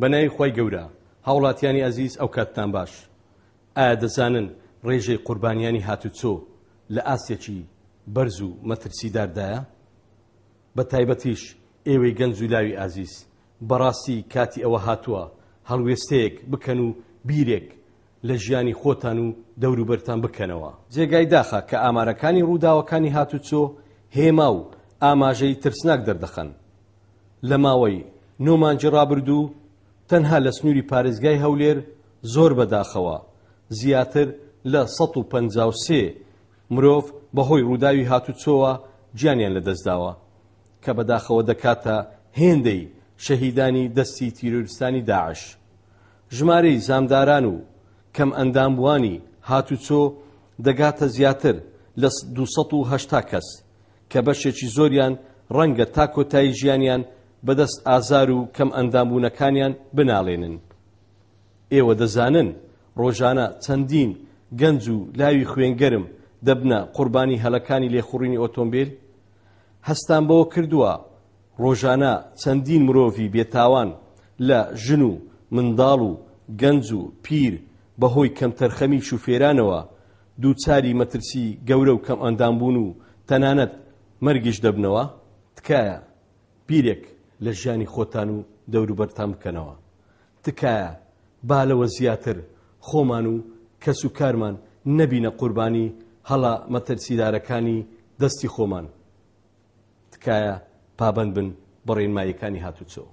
بەنای خۆی گەورە هاوڵاتیانی ئەزیز ئەو کاتتان باش ئایا دەزانن ڕێژەی قوربانیانی هاتوچۆ لە ئاسێکی بەرز و مەترسیداردایە بە تایبەتیش ئێوەی گەنج و لاوی ئازیز بەڕاستی کاتی ئەوە هاتووە هەڵوێستەیەک بکەن و بیرێک لە ژیانی خۆتان و دەوروبەرتان بکەنەوە جێگای داخە کە ئامارەکانی ڕووداوەکانی هاتوچۆ هێما و ئاماژەی ترسناک دەردەخەن لە ماوەی نۆمانجی ڕابردوو تەنها لە سنووری پارێزگای هەولێر زۆر بەداخەوە زیاتر لە 153 مرۆڤ بەهۆی ڕووداوی هاتوچۆوە گیانیان لەدەستداوە کە بەداخەوە دەکاتە هێندەی شەهیدانی دەستی تیرۆریستانی داعش ژمارەی زامداران و کەم ئەندامبووانی هاتوچۆ دەگاتە زیاتر لە 280 کەس کە بەشێکی زۆریان ڕەنگە تا کۆتایی ژیانیان بەدەست ئازار و کەم ئەندامبوونەکانیان بناڵێنن. ئێوە دەزانن ڕۆژانە چەندین گەنج و لاوی خوێنگەرم دەبنە قوربانی هەلەکانی لێخوڕینی ئۆتۆمبیل، هەستان بەوە کردووە ڕۆژانە چەندین مرۆڤی بێتاوان لە ژن و منداڵ و گەنج و پیر بەهۆی کەمتەرخەمی شوفێرانەوە دووچاری مەترسی گەورە و کەم ئەندامبوون و تەنانەت مەرگیش دەبنەوە تکایە بیرێک لە ژیانی خۆتان و دەوروبەرتان بکەنەوە تکایە با لەوە زیاتر خۆمان و کەس و کارمان نەبینە قوربانی هەڵا مەترسیدارەکانی دەستی خۆمان تکایە پابند بن بەڕێنمایەکانی هاتوچەوە